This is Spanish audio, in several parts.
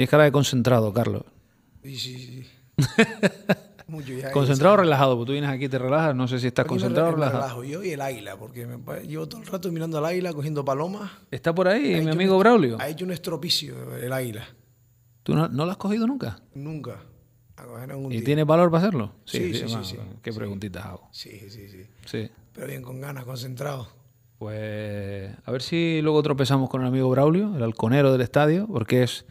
Tienes cara de concentrado, Carlos. Sí, sí, sí. Mucho ¿Concentrado o relajado? Porque tú vienes aquí y te relajas. No sé si estás concentrado o relajado. yo y el águila, porque llevo todo el rato mirando al águila, cogiendo palomas. ¿Está por ahí mi amigo Braulio? Ha hecho un estropicio el águila. ¿Tú no, lo has cogido nunca? Nunca. ¿Y tiene valor para hacerlo? Sí, sí, sí. ¿Qué preguntitas hago? Sí, sí, sí, sí. Pero bien, con ganas, concentrado. Pues a ver si luego tropezamos con el amigo Braulio, el halconero del estadio, porque es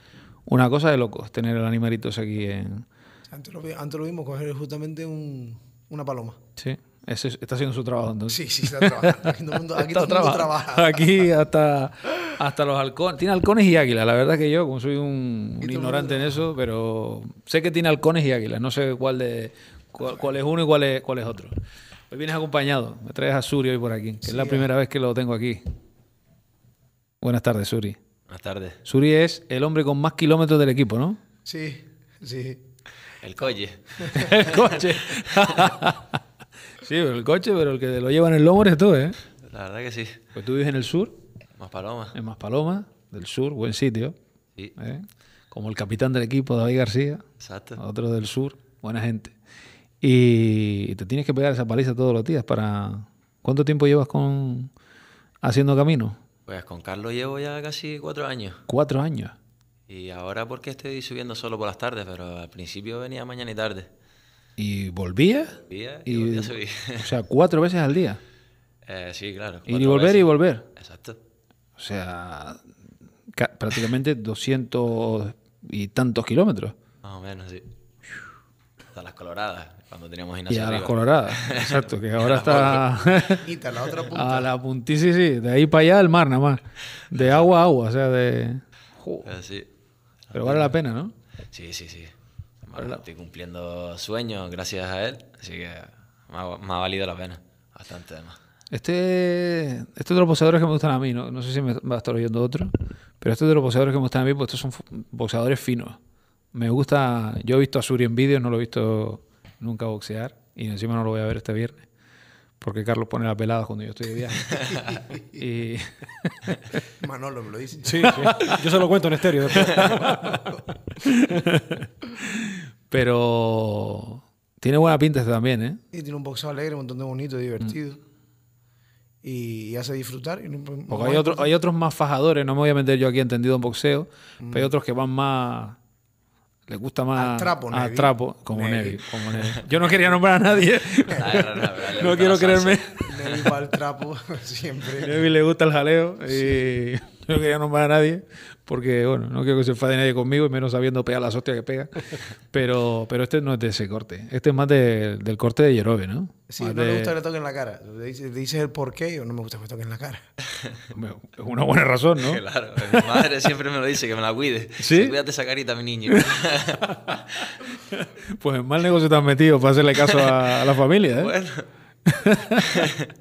una cosa de locos tener el animalitos aquí en... Antes lo, vimos coger justamente un, una paloma. Sí. está haciendo su trabajo entonces. Sí, sí, está trabajando. Aquí todo el mundo, aquí Aquí hasta, hasta los halcones. Tiene halcones y águilas. La verdad que yo, como soy un, ignorante en eso, pero sé que tiene halcones y águilas. No sé cuál de cuál, es uno y cuál es, cuál es otro. Hoy vienes acompañado. Me traes a Suri hoy por aquí, es la primera vez que lo tengo aquí. Buenas tardes, Suri. Buenas tardes. Suri es el hombre con más kilómetros del equipo, ¿no? Sí, sí. El coche. el coche. sí, pero el coche, pero el que lo lleva en el lomo eres tú, ¿eh? La verdad que sí. Pues tú vives en el sur. Más Paloma. En Más del sur, buen sitio. Sí. ¿eh? Como el capitán del equipo, David García. Exacto. Otro del sur, buena gente. Y te tienes que pegar esa paliza todos los días para... ¿Cuánto tiempo llevas con haciendo camino? Pues con Carlos llevo ya casi cuatro años. ¿Cuatro años? Y ahora porque estoy subiendo solo por las tardes, pero al principio venía mañana y tarde. ¿Y volvía? Volvía y, volvía O sea, cuatro veces al día. Eh, sí, claro. Y volver y volver. Exacto. O sea, prácticamente doscientos y tantos kilómetros. Más o menos, sí a las coloradas, cuando teníamos Y a las coloradas, exacto, que ahora está. a la otra A la puntita, sí, de ahí para allá el mar nada más. De agua a agua, o sea, de. Eh, pero vale la pena, ¿no? Sí, sí, sí. Estoy cumpliendo sueños gracias a él, así que me ha, valido la pena, bastante además. Este, estos de los boxeadores que me gustan a mí, ¿no? no sé si me va a estar oyendo otro, pero estos de los boxeadores que me gustan a mí, pues estos son boxeadores finos. Me gusta, yo he visto a Suri en vídeo, no lo he visto nunca boxear y encima no lo voy a ver este viernes porque Carlos pone la pelada cuando yo estoy de viaje. y... Manolo me lo dice. Sí, yo se lo cuento en estéreo. Pero tiene buena pinta este también, ¿eh? Sí, tiene un boxeo alegre, un montón de bonito, divertido. Mm. Y hace disfrutar. hay, hay otros más fajadores, no me voy a meter yo aquí entendido en boxeo, mm. pero hay otros que van más le gusta más a Trapo, como Como Nevi. Yo no quería nombrar a nadie. no quiero creerme. Nevi va al trapo siempre. le gusta el jaleo y ya no quería nombrar a nadie porque, bueno, no quiero que se enfade nadie conmigo y menos sabiendo pegar las hostias que pega. Pero, pero este no es de ese corte. Este es más de, del corte de Yerobe, ¿no? Sí, no le gusta que le toquen la cara. dices, el por qué no me gusta que me toquen la cara. Es una buena razón, ¿no? Claro, mi madre siempre me lo dice, que me la cuide. ¿Sí? Cuídate esa carita, mi niño. pues en mal negocio te has metido para hacerle caso a, a la familia, ¿eh? Bueno.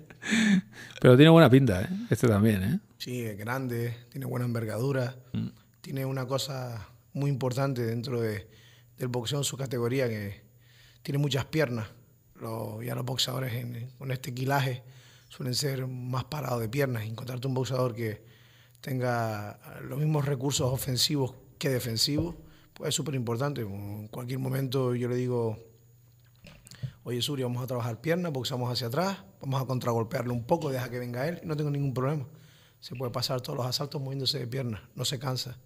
Pero tiene buena pinta, ¿eh? Este también, ¿eh? Sí, es grande, tiene buena envergadura, mm. tiene una cosa muy importante dentro de, del boxeo en su categoría, que tiene muchas piernas. Los, ya los boxeadores con este quilaje suelen ser más parados de piernas. Encontrarte un boxeador que tenga los mismos recursos ofensivos que defensivos, pues es súper importante. En cualquier momento yo le digo oye, Suri, vamos a trabajar piernas, boxamos hacia atrás, vamos a contragolpearle un poco, deja que venga él, no tengo ningún problema. Se puede pasar todos los asaltos moviéndose de piernas, no se cansa.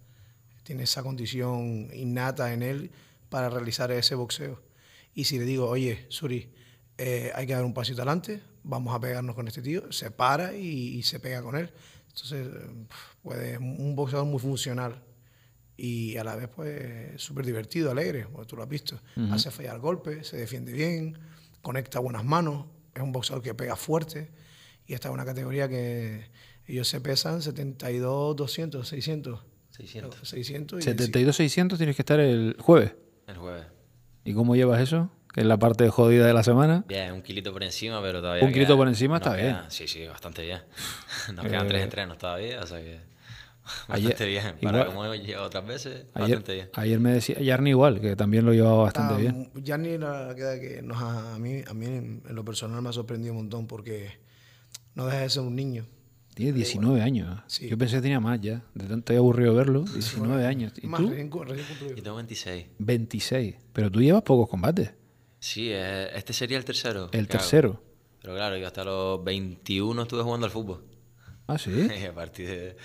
Tiene esa condición innata en él para realizar ese boxeo. Y si le digo, oye, Suri, eh, hay que dar un pasito adelante, vamos a pegarnos con este tío, se para y, se pega con él. Entonces, puede, un boxeador muy funcional y a la vez, pues, súper divertido, alegre, porque tú lo has visto. Hace fallar golpes, se defiende bien, conecta buenas manos, es un boxeador que pega fuerte y esta en una categoría que ellos se pesan 72, 200, 600. 600. 72, 600 tienes que estar el jueves. El jueves. ¿Y cómo llevas eso? Que es la parte jodida de la semana. Bien, un kilito por encima, pero todavía. Un kilito por encima está bien. Sí, sí, bastante bien. Nos quedan eh. tres entrenos todavía, o sea que. Ayer, bien. Para como he otras veces, ayer, bien. Ayer me decía Yarni igual, que también lo llevaba bastante ah, bien. Yarni, la que a, mí, a mí en lo personal me ha sorprendido un montón porque no deja de ser un niño. Tiene 19 años. Yo pensé que tenía más ya. De tanto he aburrido verlo. 19 años. ¿Y tú? tengo 26. 26. Pero tú llevas pocos combates. Sí, eh, este sería el tercero. El tercero. Pero claro, yo hasta los 21 estuve jugando al fútbol. Ah, sí. a partir de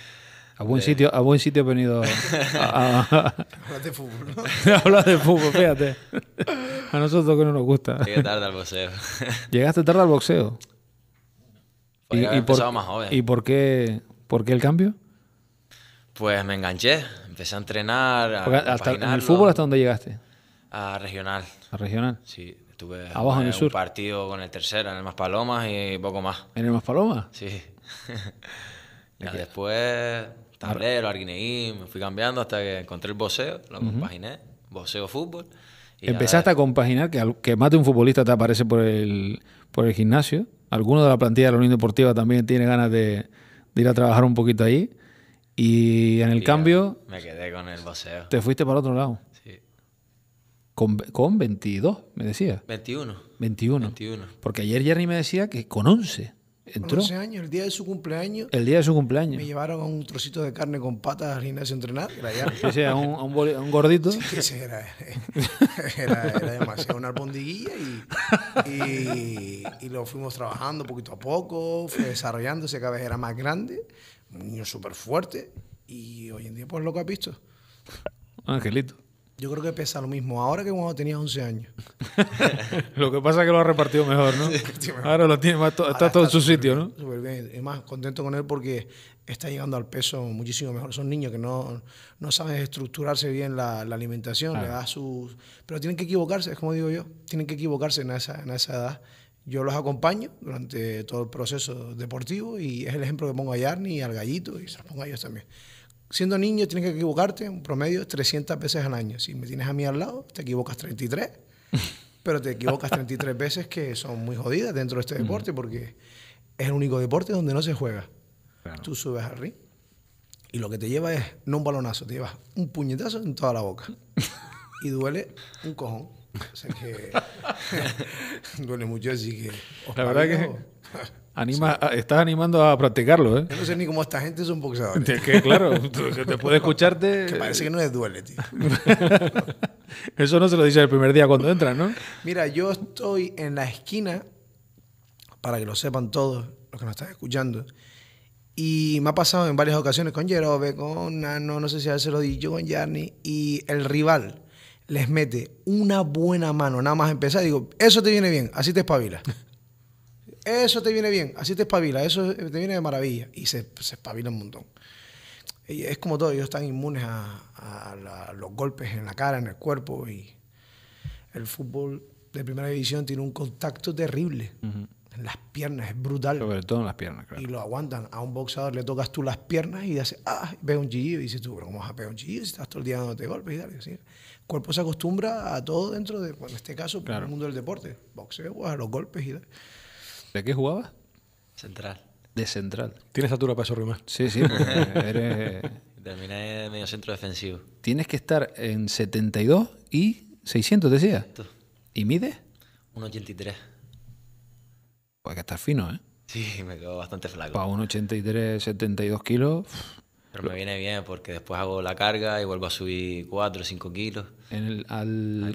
a buen, sitio, a buen sitio he venido a... fútbol, ¿no? de fútbol, fíjate. A nosotros que no nos gusta. llegaste tarde al boxeo. Llegaste tarde al boxeo. y, por, más joven. ¿Y por qué, por el cambio? Pues me enganché. Empecé a entrenar, a el fútbol hasta dónde llegaste? A regional. ¿A regional? Sí. Estuve Abajo en el sur. partido con el tercero, en el Más Palomas y poco más. ¿En el Más Palomas? Sí. y después tablero, arguineí, me fui cambiando hasta que encontré el boceo, lo compaginé, uh fútbol. Empezaste a compaginar que, que más de un futbolista te aparece por el, por el gimnasio. Alguno de la plantilla de la Unión Deportiva también tiene ganas de, ir a trabajar un poquito ahí. Y en el cambio. Me quedé con el boceo. Te fuiste para otro lado. Sí. Con, con 22, me decía. 21. 21. Porque ayer Jerry me decía que con 11 años, el día de su cumpleaños. El día de su cumpleaños. Me llevaron a un trocito de carne con patas al gimnasio entrenar. que un, un gordito. Eh, era, demasiado una albondiguilla y, y, lo fuimos trabajando poquito a poco, fue desarrollándose, cada vez era más grande, un niño súper fuerte y hoy en día pues lo que ha visto. Angelito. Yo creo que pesa lo mismo ahora que cuando tenía 11 años. lo que pasa es que lo ha repartido mejor, ¿no? ahora lo tiene más está todo en su sitio, ¿no? Súper bien. Es más, contento con él porque está llegando al peso muchísimo mejor. Son niños que no, no saben estructurarse bien la, alimentación, le da sus... Pero tienen que equivocarse, es como digo yo, tienen que equivocarse en esa, en esa edad. Yo los acompaño durante todo el proceso deportivo y es el ejemplo que pongo a Yarni y al Gallito y se los pongo a ellos también siendo niño tienes que equivocarte un promedio 300 veces al año. Si me tienes a mí al lado, te equivocas 33, pero te equivocas 33 veces que son muy jodidas dentro de este deporte porque es el único deporte donde no se juega. Tú subes al y lo que te lleva es no un balonazo, te lleva un puñetazo en toda la boca. y duele un cojón. O sea que duele mucho, así que... la verdad que... Anima, Estás animando a practicarlo, ¿eh? no sé ni cómo esta gente es un boxeador. ¿eh? Que, claro, te puede escucharte... Que parece que no les duele, tío. Eso no se lo dice el primer día cuando entran, ¿no? Mira, yo estoy en la esquina, para que lo sepan todos los que nos están escuchando, y me ha pasado en varias ocasiones con Jerobe con Nano, no sé si a se lo di yo, con Yarni, y el rival les mete una buena mano, nada más empezar, digo, eso te viene bien, así te espabilas. Eso te viene bien, así te espabila, eso te viene de maravilla. Y se, espabila un montón. Y es como todo, ellos están inmunes a, los golpes en la cara, en el cuerpo. Y el fútbol de primera división tiene un contacto terrible. En las piernas, es brutal. Sobre todo en las piernas, claro. Y lo aguantan. A un boxeador le tocas tú las piernas y dice ah, ve un chillido. Y dices tú, pero ¿cómo vas a pegar un chillido si estás todo el día dándote golpes y tal? El cuerpo se acostumbra a todo dentro de, en este caso, claro. el mundo del deporte. Boxeo, a los golpes y tal. ¿De qué jugabas? Central. De central. Tienes altura para eso, Roman? Sí, sí. Pues, eh, Terminé medio centro defensivo. Tienes que estar en 72 y 600, decía. ¿Y mides? 1,83. Pues hay que estar fino, ¿eh? Sí, me quedo bastante flaco. Para 1,83, 72 kilos. Pero me viene bien porque después hago la carga y vuelvo a subir 4 o 5 kilos. En al,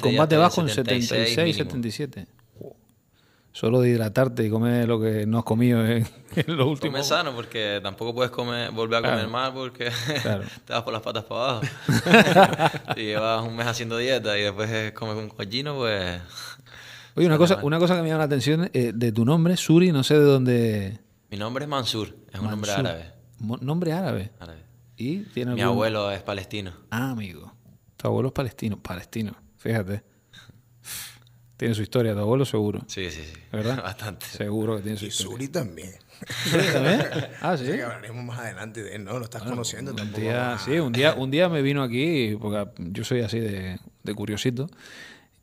combate bajo en 76, 76 77 solo de hidratarte y comer lo que no has comido en, últimos. últimos... último. sano porque tampoco puedes comer, volver a comer mal porque te vas por las patas para abajo. si llevas un mes haciendo dieta y después comes un cochino, pues... Oye, una cosa, una cosa que me llama la atención eh, de tu nombre, Suri, no sé de dónde... Mi nombre es Mansur, es un nombre árabe. ¿Nombre árabe? ¿Y Mi abuelo es palestino. Ah, amigo. Tu abuelo es palestino, palestino, fíjate. Tiene su historia, tu abuelo seguro. Sí, sí, sí. ¿Verdad? Bastante. Seguro que tiene su y Suri también. también? Ah, sí. hablaremos más adelante de él, ¿no? Lo estás conociendo sí, un día, un día me vino aquí, porque yo soy así de, curiosito,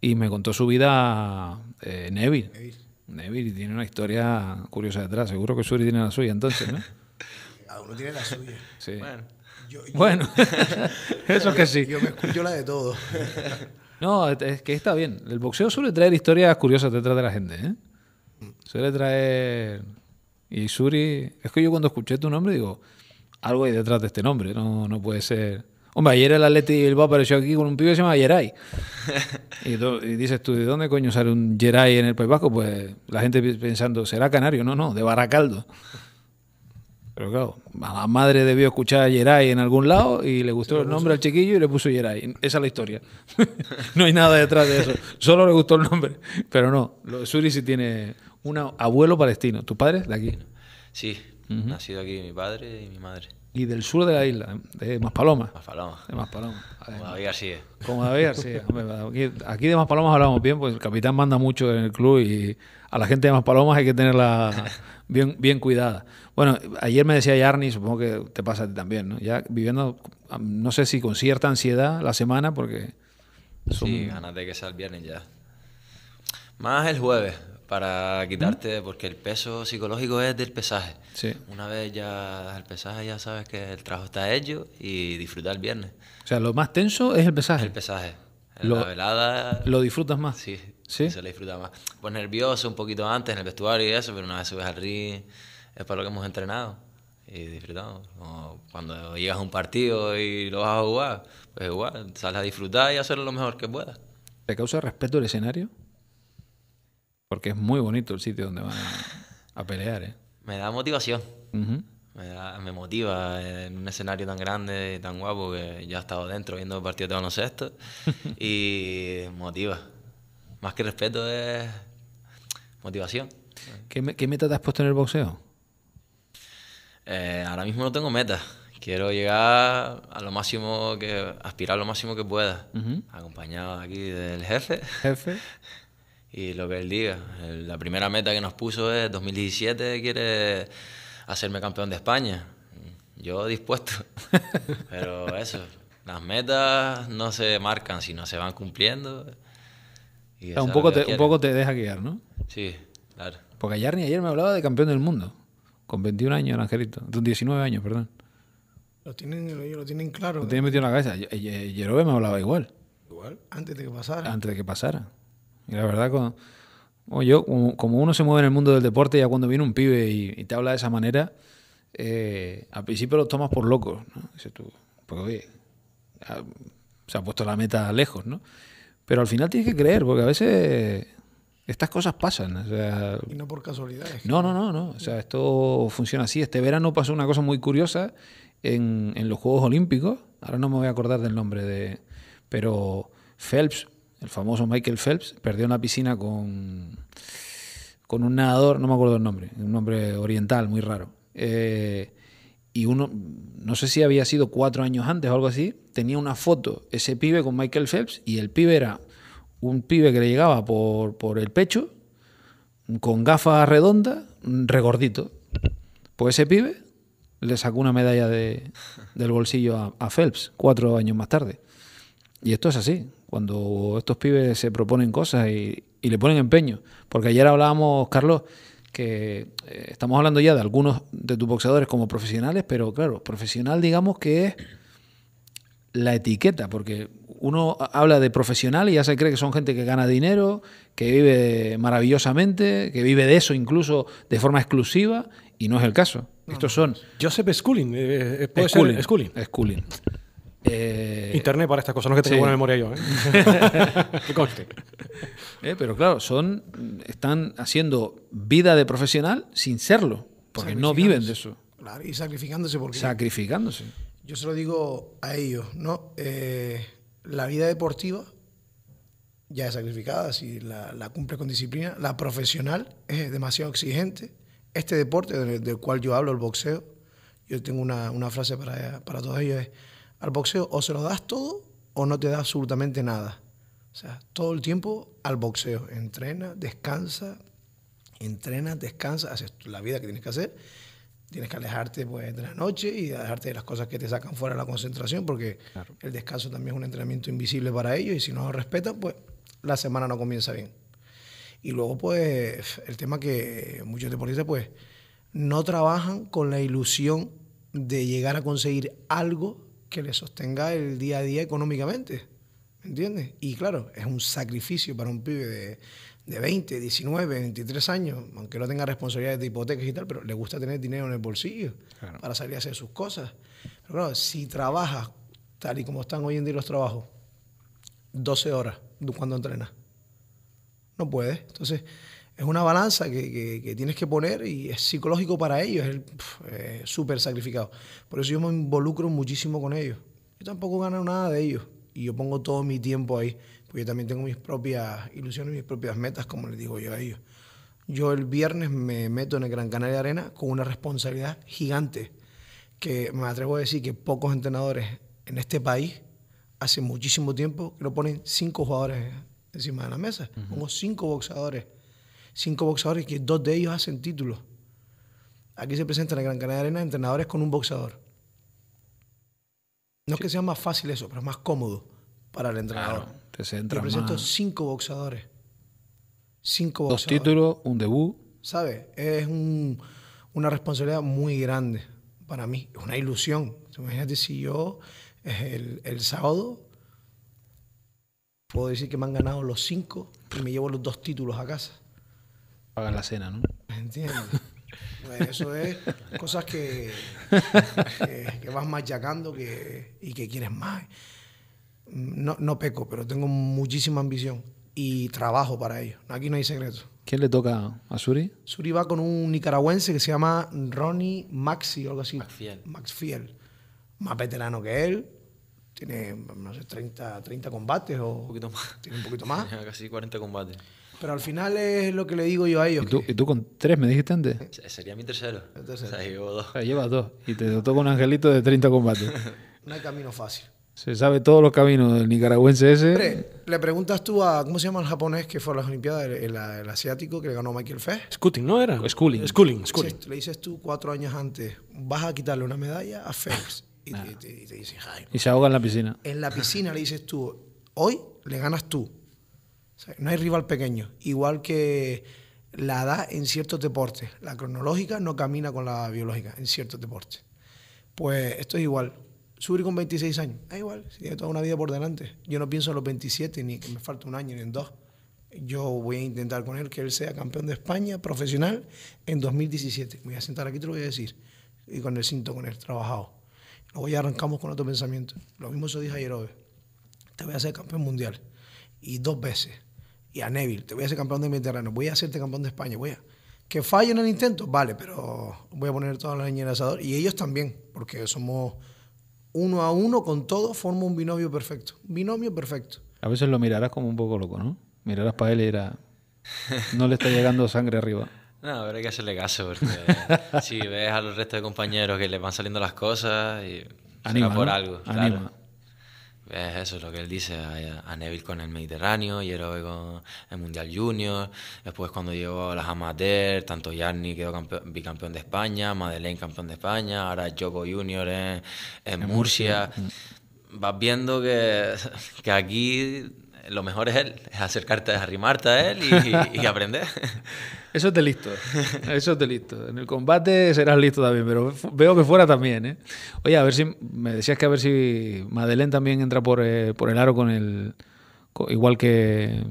y me contó su vida eh, Neville. Neville. Neville tiene una historia curiosa detrás. Seguro que Suri tiene la suya entonces, ¿no? A uno tiene la suya. Sí. Bueno. Yo, es bueno, eso que sí. Yo me escucho la de todo. No, es que está bien. El boxeo suele traer historias curiosas detrás de la gente, ¿eh? Suele traer. Y Suri. Es que yo cuando escuché tu nombre digo, algo hay detrás de este nombre, no, no puede ser. Hombre, ayer el Atleti Bilbao apareció aquí con un pibe que se llama Yeray. y, dices tú, ¿de dónde coño sale un Yeray en el País Vasco? Pues la gente pensando, ¿será canario? No, no, de Baracaldo. Pero claro, la madre debió escuchar a Yeray en algún lado y le gustó el nombre al chiquillo y le puso Yeray. Esa es la historia. no hay nada detrás de eso. Solo le gustó el nombre. Pero no, Suri sí tiene un abuelo palestino. ¿Tu padre de aquí? Sí, nacido aquí mi padre y mi madre. Y del sur de la isla, de Maspaloma. Maspaloma. De Maspaloma. Como David García. Como David así Aquí, aquí de Maspalomas hablamos bien, pues el capitán manda mucho en el club y a la gente de Maspalomas hay que tenerla bien, bien cuidada. Bueno, ayer me decía Yarni, supongo que te pasa a ti también, ¿no? Ya viviendo, no sé si con cierta ansiedad la semana, porque. Son... Sí, ganas de que sea el viernes ya. Más el jueves, para quitarte, porque el peso psicológico es del pesaje. Sí. Una vez ya el pesaje, ya sabes que el trabajo está hecho y disfrutar el viernes. O sea, lo más tenso es el pesaje. El pesaje. lo, la velada. Lo disfrutas más. Sí, sí. Se lo disfruta más. Pues nervioso un poquito antes en el vestuario y eso, pero una vez subes al ring es para lo que hemos entrenado y disfrutado. cuando llegas a un partido y lo vas a jugar, pues igual, sales a disfrutar y hacer lo mejor que puedas. ¿Te causa respeto el escenario? Porque es muy bonito el sitio donde van a, pelear, ¿eh? Me da motivación. me, motiva en un escenario tan grande y tan guapo que ya he estado dentro viendo partidos de sextos. y motiva. Más que respeto es motivación. ¿Qué meta te has puesto en el boxeo? Eh, ahora mismo no tengo metas. Quiero llegar a lo máximo que. aspirar a lo máximo que pueda. Acompañado aquí del jefe. Jefe. Y lo que él diga. La primera meta que nos puso es 2017 quiere hacerme campeón de España. Yo dispuesto. Pero eso, las metas no se marcan, sino se van cumpliendo. Y un, poco te, un poco te deja guiar, ¿no? Sí, claro. Porque ni ayer me hablaba de campeón del mundo. Con 21 años el angelito. Con 19 años, perdón. Lo tienen, claro. Lo eh. tienen metido en la cabeza. Jerobe me hablaba igual. Igual, antes de que pasara. Antes de que pasara. Y la verdad, como, yo, como, uno se mueve en el mundo del deporte, ya cuando viene un pibe y, te habla de esa manera, eh, al principio lo tomas por loco. ¿no? Pues, oye, ah, se ha puesto la meta lejos, ¿no? Pero al final tienes que creer, porque a veces estas cosas pasan. O sea, y no por casualidades. No, no, no, no. O sea, esto funciona así. Este verano pasó una cosa muy curiosa en, los Juegos Olímpicos. Ahora no me voy a acordar del nombre de. Pero Phelps, el famoso Michael Phelps, perdió en la piscina con, con un nadador, no me acuerdo el nombre, un nombre oriental, muy raro. Eh, y uno, no sé si había sido cuatro años antes o algo así, tenía una foto ese pibe con Michael Phelps y el pibe era un pibe que le llegaba por, el pecho, con gafas redondas, regordito. Pues ese pibe le sacó una medalla de, del bolsillo a, Phelps cuatro años más tarde. Y esto es así, cuando estos pibes se proponen cosas y, le ponen empeño. Porque ayer hablábamos, Carlos, que eh, estamos hablando ya de algunos de tus boxeadores como profesionales, pero claro, profesional digamos que es la etiqueta, porque uno habla de profesional y ya se cree que son gente que gana dinero, que vive maravillosamente, que vive de eso incluso de forma exclusiva, y no es el caso. Estos son... Joseph Schooling, eh, eh, eh, Internet para estas cosas, no es que tenga buena memoria yo. conste. pero claro, son, están haciendo vida de profesional sin serlo, porque no viven de eso. y sacrificándose porque... Sacrificándose. Yo se lo digo a ellos, ¿no? Eh, la vida deportiva ya es sacrificada, si la, cumple con disciplina. La profesional es demasiado exigente. Este deporte del, cual yo hablo, el boxeo, yo tengo una, frase para, para, todos ellos, es, al boxeo o se lo das todo o no te da absolutamente nada. O sea, todo el tiempo al boxeo. Entrena, descansa, entrena, descansa, haces la vida que tienes que hacer tienes que alejarte pues, de la noche y alejarte de las cosas que te sacan fuera de la concentración, porque el descanso también es un entrenamiento invisible para ellos y si no lo respetan, pues la semana no comienza bien. Y luego, pues, el tema que muchos deportistas, pues, no trabajan con la ilusión de llegar a conseguir algo que les sostenga el día a día económicamente. ¿Me entiendes? Y claro, es un sacrificio para un pibe de de 20, 19, 23 años, aunque no tenga responsabilidades de hipotecas y tal, pero le gusta tener dinero en el bolsillo para salir a hacer sus cosas. Pero claro, si trabajas tal y como están hoy en día los trabajos, 12 horas cuando entrenas, no puedes. Entonces, es una balanza que, tienes que poner y es psicológico para ellos, es eh, súper sacrificado. Por eso yo me involucro muchísimo con ellos. Yo tampoco gano nada de ellos y yo pongo todo mi tiempo ahí. Pues yo también tengo mis propias ilusiones, mis propias metas, como les digo yo a ellos. Yo el viernes me meto en el Gran de Arena con una responsabilidad gigante, que me atrevo a decir que pocos entrenadores en este país hace muchísimo tiempo que lo ponen cinco jugadores encima de la mesa. como Pongo cinco boxeadores. Cinco boxeadores que dos de ellos hacen títulos. Aquí se presentan en el Gran de Arena entrenadores con un boxeador. No es que sea más fácil eso, pero es más cómodo para el entrenador. Te centras Represento cinco boxeadores. Cinco Dos títulos, un debut. ¿Sabes? Es una responsabilidad muy grande para mí. Es una ilusión. Imagínate si yo eh, el, sábado puedo decir que me han ganado los cinco y me llevo los dos títulos a casa. Pagan la cena, ¿no? Pues eso es cosas que, que, vas machacando y que quieres más no, no peco, pero tengo muchísima ambición y trabajo para ello. Aquí no hay secretos. ¿Quién le toca a Suri? Suri va con un nicaragüense que se llama Ronnie Maxi o algo así. Max Fiel. Más veterano que él. Tiene, no sé, 30, 30 combates o... Un poquito más. Tiene un poquito más. Casi 40 combates. Pero al final es lo que le digo yo a ellos. ¿Y tú, con tres me dijiste antes? Sería mi tercero. O sea, llevo dos. llevas dos. Y te toca un angelito de 30 combates. no hay camino fácil. Se sabe todos los caminos del nicaragüense ese. le preguntas tú a, ¿cómo se llama el japonés que fue a las Olimpiadas? El, asiático que le ganó Michael Phelps. Scooting, ¿no era? Schooling. Le dices tú cuatro años antes, vas a quitarle una medalla a Phelps Y, te, dicen... y se ahoga en la piscina. En la piscina le dices tú, hoy le ganas tú. no hay rival pequeño. Igual que la edad en ciertos deportes. La cronológica no camina con la biológica en ciertos deportes. Pues esto es igual. Subir con 26 años. da igual, si tiene toda una vida por delante. Yo no pienso en los 27, ni que me falta un año, ni en dos. Yo voy a intentar con él que él sea campeón de España profesional en 2017. Me voy a sentar aquí, te lo voy a decir. Y con el cinto, con él, trabajado. Luego ya arrancamos con otro pensamiento. Lo mismo se dije ayer, hoy. Te voy a hacer campeón mundial. Y dos veces. Y a Neville, te voy a hacer campeón de Mediterráneo. Voy a hacerte campeón de España. Voy a. Que falle en el intento, vale, pero voy a poner toda la líneas en el asador. Y ellos también, porque somos uno a uno con todo, forma un binomio perfecto. Binomio perfecto. A veces lo mirarás como un poco loco, ¿no? Mirarás para él y dirás, no le está llegando sangre arriba. No, pero hay que hacerle caso, porque si ves a los restos de compañeros que le van saliendo las cosas, y anima, por algo. Claro es eso lo que él dice, a, Neville con el Mediterráneo, Yerobe con el Mundial Junior, después cuando llegó a las amateurs, tanto Yarni quedó bicampeón de España, Madeleine campeón de España, ahora Joko Junior en, Murcia. Vas viendo que, que aquí lo mejor es él, es acercarte, a arrimarte a él y, aprender. Eso te listo, eso te listo. En el combate serás listo también, pero veo que fuera también. ¿eh? Oye, a ver si, me decías que a ver si Madeleine también entra por, eh, por el aro con el, igual que,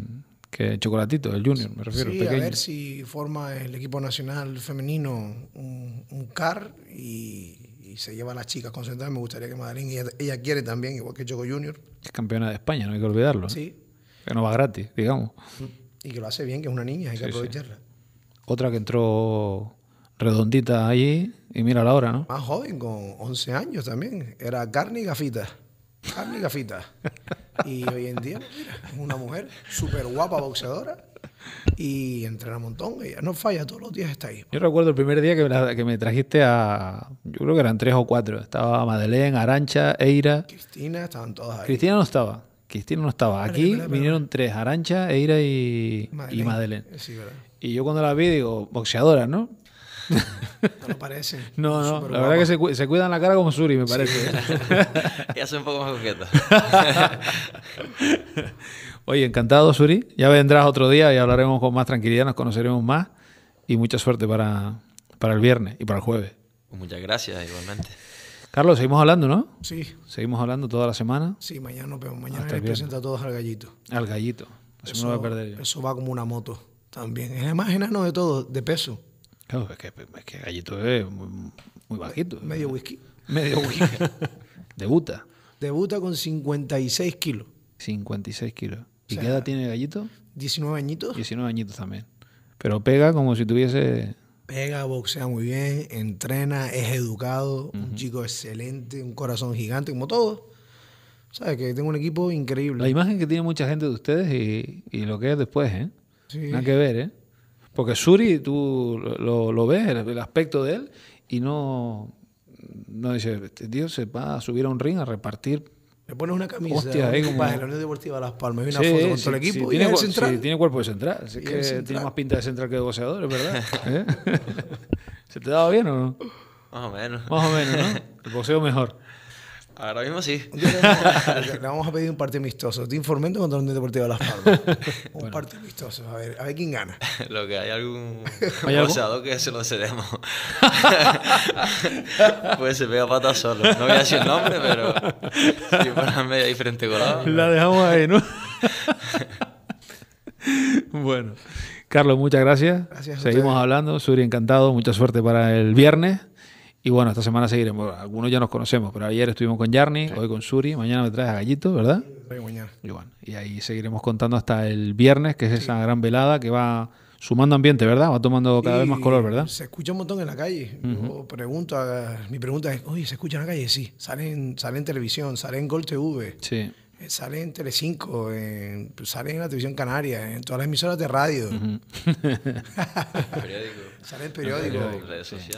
que Chocolatito, el Junior, me refiero. a ver si forma el equipo nacional femenino un, CAR y, se lleva a las chicas concentradas. Me gustaría que Madeleine, ella, quiere también, igual que Choco Junior. Es campeona de España, no hay que olvidarlo. ¿eh? Sí, que no va gratis, digamos. Y que lo hace bien, que es una niña, hay que aprovecharla. Otra que entró redondita allí y mira la hora, ¿no? Más joven, con 11 años también. Era carne y gafitas. Carne y gafita. y hoy en día, es una mujer súper guapa, boxeadora. Y entrena un montón, ella no falla, todos los días está ahí. Yo recuerdo el primer día que me, que me trajiste a. Yo creo que eran tres o cuatro. Estaba Madeleine, Arancha, Eira. Cristina, estaban todas ahí. Cristina no estaba. Cristina no estaba. Aquí vinieron tres, Arancha, Eira y Madeleine. Y, yo cuando la vi digo, boxeadora, ¿no? No lo parece. No, no, la verdad que se, cuidan la cara como Suri, me parece. ya un poco más coqueta. Oye, encantado, Suri. Ya vendrás otro día y hablaremos con más tranquilidad, nos conoceremos más. Y mucha suerte para, para el viernes y para el jueves. Muchas gracias, igualmente. Carlos, seguimos hablando, ¿no? Sí. Seguimos hablando toda la semana. Sí, mañana nos vemos. Mañana presenta a todos al gallito. Al gallito. Eso, no va a perder eso va como una moto también. Es más enano de todo, de peso. Claro, es que, es gallito es muy, bajito. Medio whisky. Medio whisky. Debuta. Debuta con 56 kilos. 56 kilos. ¿Y qué edad tiene el gallito? 19 añitos. 19 añitos también. Pero pega como si tuviese pega, boxea muy bien, entrena, es educado, un chico excelente, un corazón gigante, como todo. ¿Sabes? Que tengo un equipo increíble. La imagen que tiene mucha gente de ustedes y, lo que es después, ¿eh? Sí. Nada que ver, ¿eh? Porque Suri, tú lo, ves, el, aspecto de él, y no, no dice este se va a subir a un ring a repartir le pones una camisa Hostia, ¿no? como... la Unión Deportiva Las Palmas y una foto con todo el equipo. y tiene, central. tiene cuerpo de central. tiene más pinta de central que de goceador, es verdad. ¿eh? ¿Se te daba bien o no? Más o menos. Más o menos, ¿no? El boxeo mejor. Ahora mismo sí. Le vamos a pedir un partido amistoso. Te informento contra un Deportivo de Las Palmas. Un partido amistoso. A ver, a ver quién gana. Lo que hay algún boxeador que se lo cedemos. pues se pega pata solo. No voy a decir el nombre, pero si para media diferente colado La dejamos ahí, ¿no? bueno. Carlos, muchas gracias. gracias Seguimos hablando. Suri, encantado. Mucha suerte para el viernes. Y bueno, esta semana seguiremos. Algunos ya nos conocemos, pero ayer estuvimos con Yarni, hoy con Suri, mañana me traes a Gallito, ¿verdad? Sí, mañana. Y ahí seguiremos contando hasta el viernes, que es esa gran velada que va sumando ambiente, ¿verdad? Va tomando cada vez más color, ¿verdad? Se escucha un montón en la calle. pregunto mi pregunta es, oye, ¿se escucha en la calle? Sí, sale en, en televisión, sale en Gol TV. Sí. Eh, sale en Telecinco, en, pues, sale en la televisión canaria, en todas las emisoras de radio. Sale el periódico.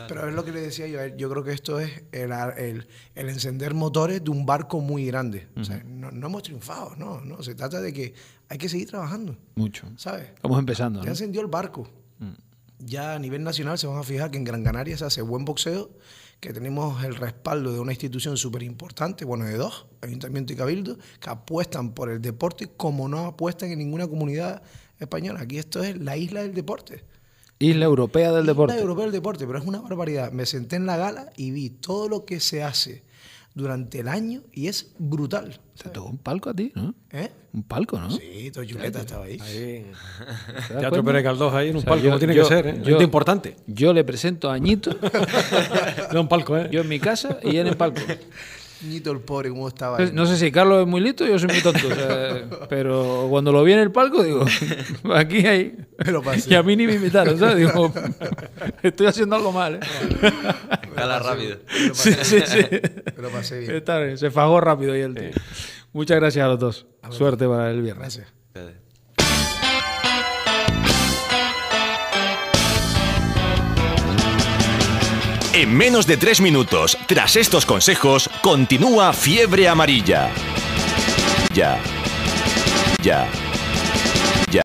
Pero es lo que le decía yo. Yo creo que esto es el, encender motores de un barco muy grande. no, hemos triunfado, no, Se trata de que hay que seguir trabajando. Mucho. ¿Sabes? Estamos empezando. Ya encendió el barco. Mm. Ya a nivel nacional se van a fijar que en Gran Canaria se hace buen boxeo, que tenemos el respaldo de una institución súper importante, bueno, de dos, Ayuntamiento y Cabildo, que apuestan por el deporte como no apuestan en ninguna comunidad española. Aquí esto es la isla del deporte. Isla Europea del Deporte. Isla Europea del Deporte, pero es una barbaridad. Me senté en la gala y vi todo lo que se hace durante el año y es brutal. Te tocó un palco a ti, ¿no? ¿Eh? Un palco, ¿no? Sí, todo Chuleta estaba ahí. ahí. Teatro Pérez Caldós ahí en un palco, yo, tiene que ser, ¿eh? Yo, importante. Yo le presento a Añito. no, un palco, ¿eh? Yo en mi casa y él en el palco. el pobre, ¿cómo estaba? Pues, no sé si Carlos es muy listo, yo soy muy tonto. pero cuando lo vi en el palco, digo, aquí hay. y a mí ni me invitaron, ¿sabes? Digo, estoy haciendo algo mal. ¿eh? Cala rápido. sí, sí, Pero pasé bien. se fagó rápido y el tío. Muchas gracias a los dos. Suerte para el viernes. Gracias. En menos de tres minutos, tras estos consejos, continúa Fiebre Amarilla. Ya. Ya.